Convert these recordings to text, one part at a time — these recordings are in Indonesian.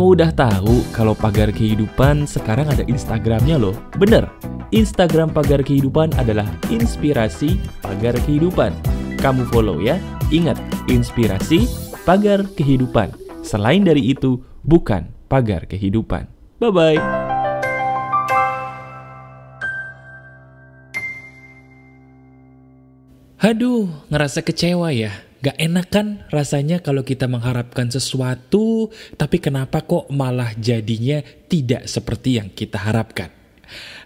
Mau udah tahu kalau pagar kehidupan sekarang ada Instagramnya loh? Bener, Instagram pagar kehidupan adalah inspirasi pagar kehidupan. Kamu follow ya. Ingat, inspirasi pagar kehidupan. Selain dari itu, bukan pagar kehidupan. Bye-bye. Haduh, ngerasa kecewa ya Gak enak kan rasanya kalau kita mengharapkan sesuatu, tapi kenapa kok malah jadinya tidak seperti yang kita harapkan?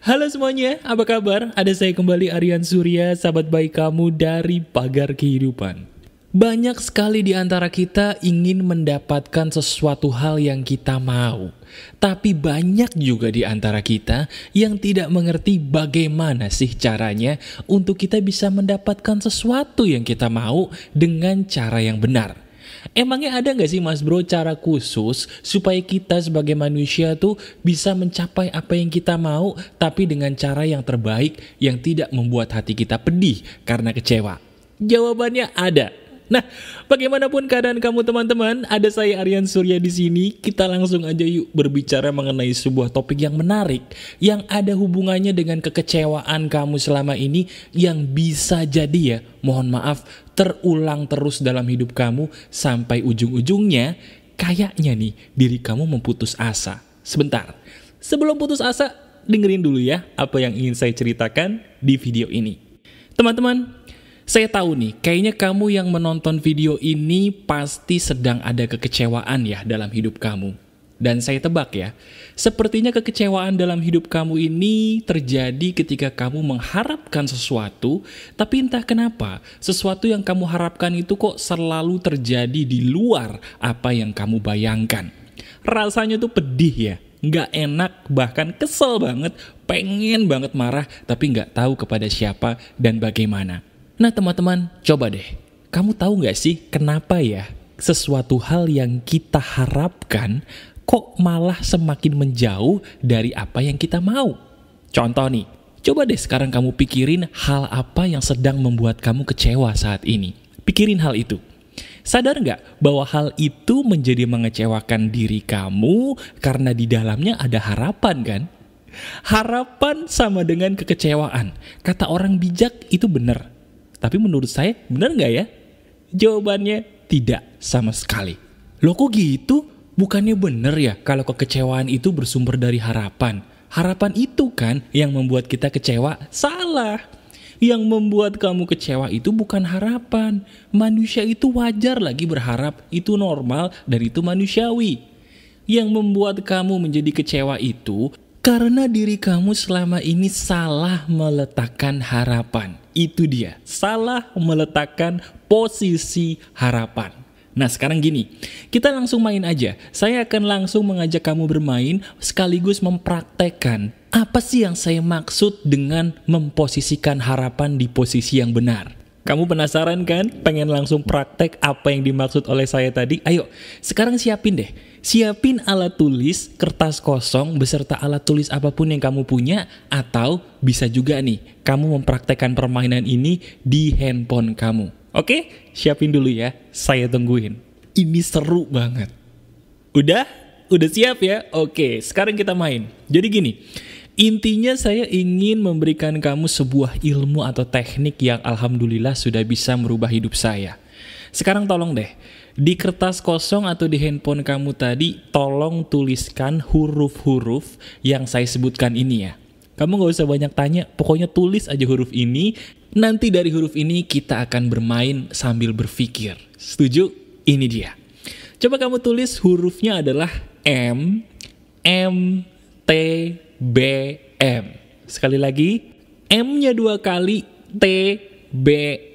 Halo semuanya, apa kabar? Ada saya kembali Aryan Surya, sahabat baik kamu dari Pagar Kehidupan. Banyak sekali di antara kita ingin mendapatkan sesuatu hal yang kita mau, tapi banyak juga di antara kita yang tidak mengerti bagaimana sih caranya untuk kita bisa mendapatkan sesuatu yang kita mau dengan cara yang benar. Emangnya ada nggak sih mas bro cara khusus supaya kita sebagai manusia tuh bisa mencapai apa yang kita mau tapi dengan cara yang terbaik yang tidak membuat hati kita pedih karena kecewa? Jawabannya ada. Nah, bagaimanapun keadaan kamu teman-teman, ada saya Aryan Surya di sini. Kita langsung aja yuk berbicara mengenai sebuah topik yang menarik yang ada hubungannya dengan kekecewaan kamu selama ini yang bisa jadi ya, mohon maaf, terulang terus dalam hidup kamu sampai ujung-ujungnya kayaknya nih diri kamu memutus asa. Sebentar. Sebelum putus asa, dengerin dulu ya apa yang ingin saya ceritakan di video ini. Teman-teman, saya tahu nih, kayaknya kamu yang menonton video ini pasti sedang ada kekecewaan ya dalam hidup kamu. Dan saya tebak ya, sepertinya kekecewaan dalam hidup kamu ini terjadi ketika kamu mengharapkan sesuatu, tapi entah kenapa, sesuatu yang kamu harapkan itu kok selalu terjadi di luar apa yang kamu bayangkan. Rasanya tuh pedih ya, nggak enak, bahkan kesel banget, pengen banget marah, tapi nggak tahu kepada siapa dan bagaimana. Nah teman-teman, coba deh. Kamu tahu nggak sih kenapa ya sesuatu hal yang kita harapkan kok malah semakin menjauh dari apa yang kita mau? Contoh nih, coba deh sekarang kamu pikirin hal apa yang sedang membuat kamu kecewa saat ini. Pikirin hal itu. Sadar nggak bahwa hal itu menjadi mengecewakan diri kamu karena di dalamnya ada harapan kan? Harapan sama dengan kekecewaan. Kata orang bijak itu benar tapi menurut saya benar nggak ya? Jawabannya tidak sama sekali. Loh kok gitu? Bukannya benar ya kalau kekecewaan itu bersumber dari harapan. Harapan itu kan yang membuat kita kecewa. Salah. Yang membuat kamu kecewa itu bukan harapan. Manusia itu wajar lagi berharap. Itu normal dan itu manusiawi. Yang membuat kamu menjadi kecewa itu karena diri kamu selama ini salah meletakkan harapan itu dia. Salah meletakkan posisi harapan. Nah sekarang gini, kita langsung main aja. Saya akan langsung mengajak kamu bermain sekaligus mempraktekkan apa sih yang saya maksud dengan memposisikan harapan di posisi yang benar. Kamu penasaran kan? Pengen langsung praktek apa yang dimaksud oleh saya tadi? Ayo, sekarang siapin deh. Siapin alat tulis, kertas kosong, beserta alat tulis apapun yang kamu punya. Atau bisa juga nih, kamu mempraktekkan permainan ini di handphone kamu. Oke? Siapin dulu ya, saya tungguin. Ini seru banget. Udah? Udah siap ya? Oke, sekarang kita main. Jadi gini, Intinya saya ingin memberikan kamu sebuah ilmu atau teknik yang alhamdulillah sudah bisa merubah hidup saya. Sekarang tolong deh, di kertas kosong atau di handphone kamu tadi, tolong tuliskan huruf-huruf yang saya sebutkan ini ya. Kamu gak usah banyak tanya, pokoknya tulis aja huruf ini, nanti dari huruf ini kita akan bermain sambil berpikir. Setuju? Ini dia. Coba kamu tulis hurufnya adalah M, M, T, BM. Sekali lagi, M-nya dua kali T B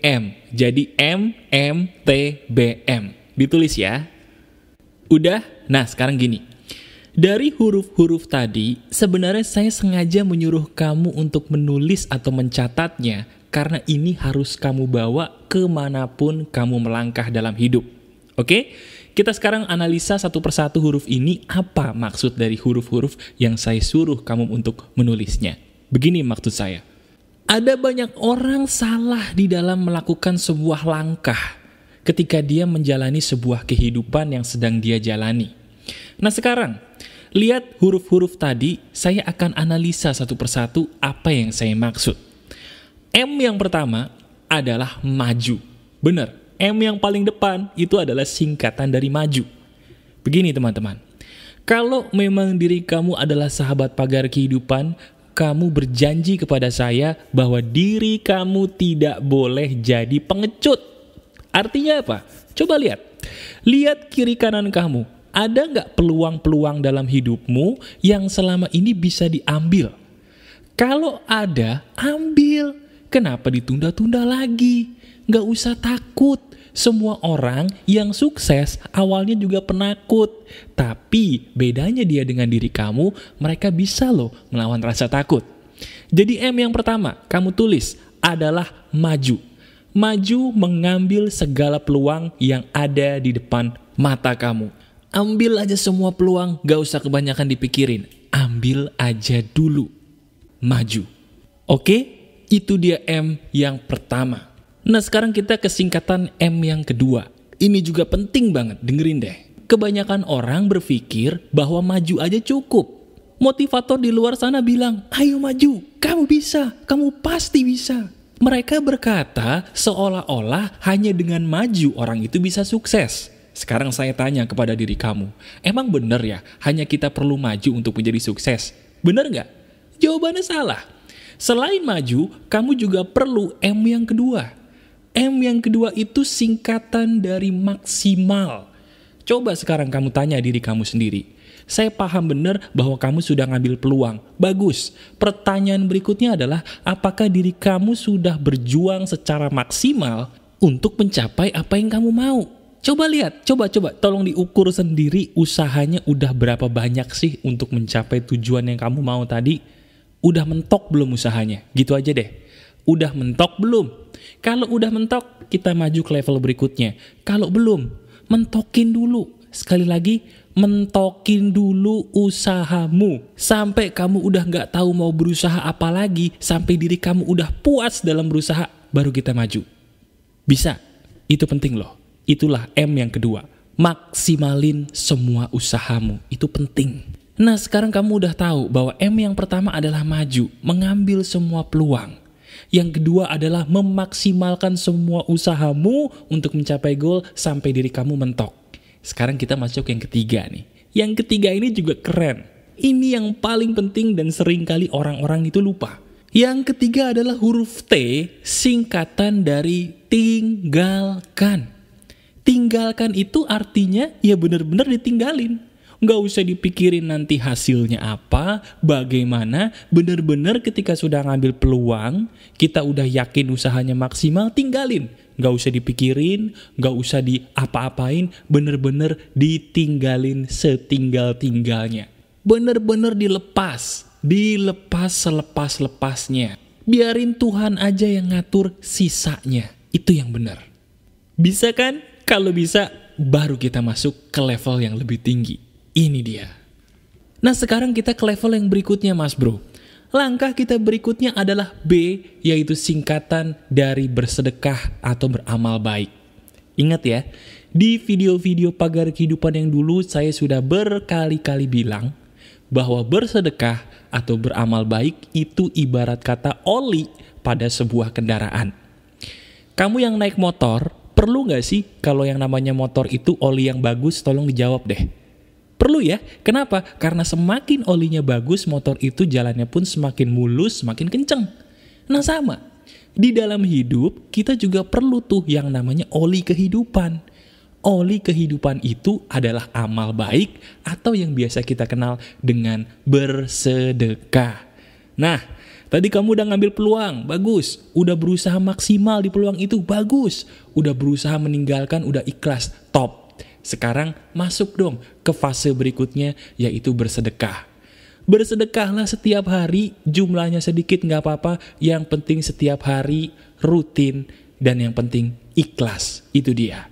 M. Jadi M M T B M. Ditulis ya. Udah? Nah, sekarang gini. Dari huruf-huruf tadi, sebenarnya saya sengaja menyuruh kamu untuk menulis atau mencatatnya karena ini harus kamu bawa kemanapun kamu melangkah dalam hidup. Oke? Okay? Kita sekarang analisa satu persatu huruf ini apa maksud dari huruf-huruf yang saya suruh kamu untuk menulisnya. Begini maksud saya. Ada banyak orang salah di dalam melakukan sebuah langkah ketika dia menjalani sebuah kehidupan yang sedang dia jalani. Nah sekarang, lihat huruf-huruf tadi, saya akan analisa satu persatu apa yang saya maksud. M yang pertama adalah maju. Benar, M yang paling depan itu adalah singkatan dari maju. Begini teman-teman, kalau memang diri kamu adalah sahabat pagar kehidupan, kamu berjanji kepada saya bahwa diri kamu tidak boleh jadi pengecut. Artinya apa? Coba lihat. Lihat kiri kanan kamu. Ada nggak peluang-peluang dalam hidupmu yang selama ini bisa diambil? Kalau ada, ambil. Kenapa ditunda-tunda lagi? Gak usah takut. Semua orang yang sukses awalnya juga penakut. Tapi bedanya dia dengan diri kamu, mereka bisa loh melawan rasa takut. Jadi M yang pertama, kamu tulis adalah maju. Maju mengambil segala peluang yang ada di depan mata kamu. Ambil aja semua peluang, gak usah kebanyakan dipikirin. Ambil aja dulu. Maju. Oke? Okay? Itu dia M yang pertama. Nah sekarang kita ke singkatan M yang kedua. Ini juga penting banget, dengerin deh. Kebanyakan orang berpikir bahwa maju aja cukup. Motivator di luar sana bilang, ayo maju, kamu bisa, kamu pasti bisa. Mereka berkata seolah-olah hanya dengan maju orang itu bisa sukses. Sekarang saya tanya kepada diri kamu, emang benar ya hanya kita perlu maju untuk menjadi sukses? Benar nggak? Jawabannya salah. Selain maju, kamu juga perlu M yang kedua. M yang kedua itu singkatan dari maksimal. Coba sekarang kamu tanya diri kamu sendiri. Saya paham benar bahwa kamu sudah ngambil peluang. Bagus. Pertanyaan berikutnya adalah, apakah diri kamu sudah berjuang secara maksimal untuk mencapai apa yang kamu mau? Coba lihat, coba-coba, tolong diukur sendiri usahanya udah berapa banyak sih untuk mencapai tujuan yang kamu mau tadi Udah mentok belum usahanya? Gitu aja deh. Udah mentok belum? Kalau udah mentok, kita maju ke level berikutnya. Kalau belum, mentokin dulu. Sekali lagi, mentokin dulu usahamu sampai kamu udah nggak tahu mau berusaha apa lagi sampai diri kamu udah puas dalam berusaha baru kita maju bisa itu penting loh itulah M yang kedua maksimalin semua usahamu itu penting Nah, sekarang kamu udah tahu bahwa M yang pertama adalah maju, mengambil semua peluang. Yang kedua adalah memaksimalkan semua usahamu untuk mencapai goal sampai diri kamu mentok. Sekarang kita masuk yang ketiga nih. Yang ketiga ini juga keren. Ini yang paling penting dan seringkali orang-orang itu lupa. Yang ketiga adalah huruf T, singkatan dari tinggalkan. Tinggalkan itu artinya ya benar-benar ditinggalin nggak usah dipikirin nanti hasilnya apa, bagaimana, bener-bener ketika sudah ngambil peluang, kita udah yakin usahanya maksimal, tinggalin. Nggak usah dipikirin, nggak usah diapa-apain, bener-bener ditinggalin setinggal-tinggalnya. Bener-bener dilepas, dilepas selepas-lepasnya. Biarin Tuhan aja yang ngatur sisanya, itu yang bener. Bisa kan? Kalau bisa, baru kita masuk ke level yang lebih tinggi. Ini dia. Nah sekarang kita ke level yang berikutnya mas bro. Langkah kita berikutnya adalah B, yaitu singkatan dari bersedekah atau beramal baik. Ingat ya, di video-video pagar kehidupan yang dulu saya sudah berkali-kali bilang bahwa bersedekah atau beramal baik itu ibarat kata oli pada sebuah kendaraan. Kamu yang naik motor, perlu nggak sih kalau yang namanya motor itu oli yang bagus? Tolong dijawab deh. Perlu ya, kenapa? Karena semakin olinya bagus, motor itu jalannya pun semakin mulus, semakin kenceng. Nah sama, di dalam hidup kita juga perlu tuh yang namanya oli kehidupan. Oli kehidupan itu adalah amal baik atau yang biasa kita kenal dengan bersedekah. Nah, tadi kamu udah ngambil peluang, bagus. Udah berusaha maksimal di peluang itu, bagus. Udah berusaha meninggalkan, udah ikhlas, top sekarang masuk dong ke fase berikutnya yaitu bersedekah. Bersedekahlah setiap hari, jumlahnya sedikit nggak apa-apa, yang penting setiap hari rutin dan yang penting ikhlas. Itu dia.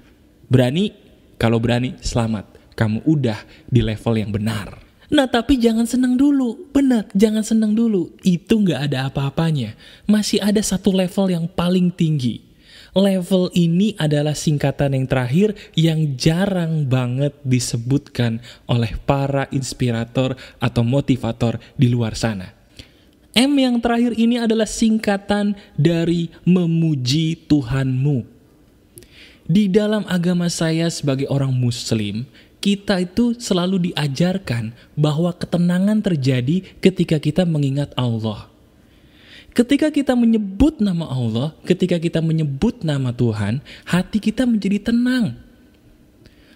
Berani? Kalau berani, selamat. Kamu udah di level yang benar. Nah tapi jangan seneng dulu, benar, jangan seneng dulu. Itu nggak ada apa-apanya. Masih ada satu level yang paling tinggi level ini adalah singkatan yang terakhir yang jarang banget disebutkan oleh para inspirator atau motivator di luar sana. M yang terakhir ini adalah singkatan dari memuji Tuhanmu. Di dalam agama saya sebagai orang muslim, kita itu selalu diajarkan bahwa ketenangan terjadi ketika kita mengingat Allah. Ketika kita menyebut nama Allah, ketika kita menyebut nama Tuhan, hati kita menjadi tenang.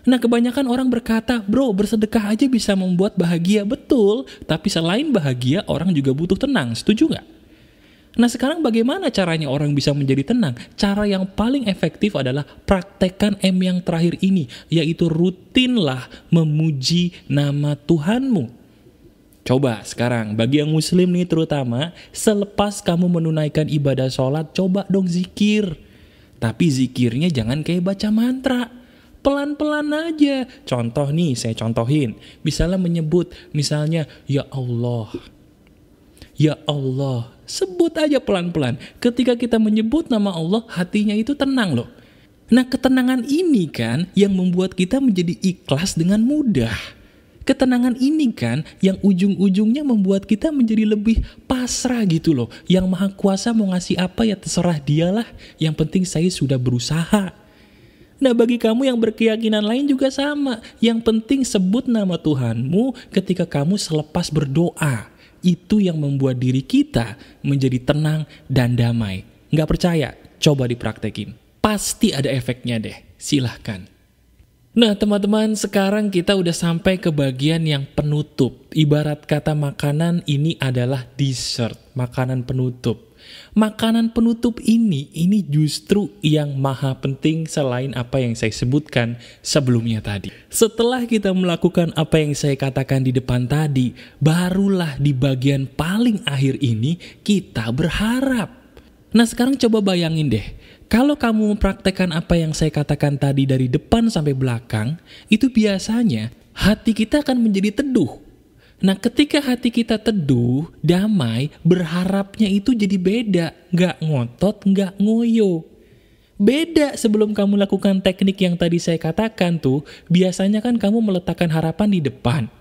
Nah kebanyakan orang berkata, bro bersedekah aja bisa membuat bahagia. Betul, tapi selain bahagia orang juga butuh tenang. Setuju gak? Nah sekarang bagaimana caranya orang bisa menjadi tenang? Cara yang paling efektif adalah praktekkan M yang terakhir ini, yaitu rutinlah memuji nama Tuhanmu. Coba sekarang, bagi yang muslim nih terutama, selepas kamu menunaikan ibadah sholat, coba dong zikir. Tapi zikirnya jangan kayak baca mantra. Pelan-pelan aja. Contoh nih, saya contohin. Misalnya menyebut, misalnya, Ya Allah. Ya Allah. Sebut aja pelan-pelan. Ketika kita menyebut nama Allah, hatinya itu tenang loh. Nah, ketenangan ini kan yang membuat kita menjadi ikhlas dengan mudah. Ketenangan ini kan yang ujung-ujungnya membuat kita menjadi lebih pasrah gitu loh. Yang maha kuasa mau ngasih apa ya terserah dialah. Yang penting saya sudah berusaha. Nah bagi kamu yang berkeyakinan lain juga sama. Yang penting sebut nama Tuhanmu ketika kamu selepas berdoa. Itu yang membuat diri kita menjadi tenang dan damai. Nggak percaya? Coba dipraktekin. Pasti ada efeknya deh. Silahkan. Nah teman-teman sekarang kita udah sampai ke bagian yang penutup. Ibarat kata makanan ini adalah dessert, makanan penutup. Makanan penutup ini, ini justru yang maha penting selain apa yang saya sebutkan sebelumnya tadi. Setelah kita melakukan apa yang saya katakan di depan tadi, barulah di bagian paling akhir ini kita berharap. Nah sekarang coba bayangin deh, kalau kamu mempraktekkan apa yang saya katakan tadi dari depan sampai belakang, itu biasanya hati kita akan menjadi teduh. Nah ketika hati kita teduh, damai, berharapnya itu jadi beda. Nggak ngotot, nggak ngoyo. Beda sebelum kamu lakukan teknik yang tadi saya katakan tuh, biasanya kan kamu meletakkan harapan di depan.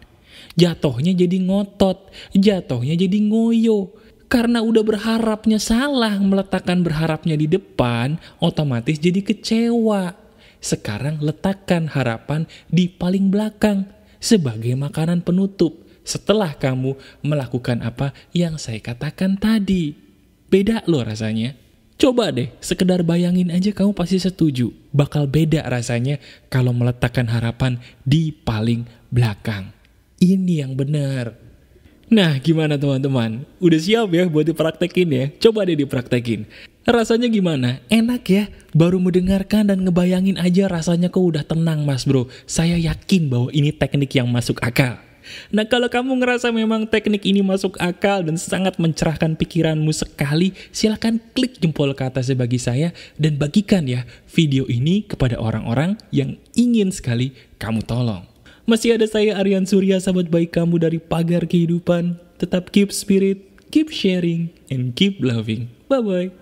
Jatohnya jadi ngotot, jatohnya jadi ngoyo karena udah berharapnya salah meletakkan berharapnya di depan, otomatis jadi kecewa. Sekarang letakkan harapan di paling belakang sebagai makanan penutup setelah kamu melakukan apa yang saya katakan tadi. Beda loh rasanya. Coba deh, sekedar bayangin aja kamu pasti setuju. Bakal beda rasanya kalau meletakkan harapan di paling belakang. Ini yang benar. Nah, gimana teman-teman? Udah siap ya buat dipraktekin ya? Coba deh dipraktekin. Rasanya gimana? Enak ya? Baru mendengarkan dan ngebayangin aja rasanya kok udah tenang mas bro. Saya yakin bahwa ini teknik yang masuk akal. Nah kalau kamu ngerasa memang teknik ini masuk akal dan sangat mencerahkan pikiranmu sekali, silahkan klik jempol ke atas bagi saya dan bagikan ya video ini kepada orang-orang yang ingin sekali kamu tolong. Masih ada saya Aryan Surya, sahabat baik kamu dari pagar kehidupan. Tetap keep spirit, keep sharing, and keep loving. Bye-bye.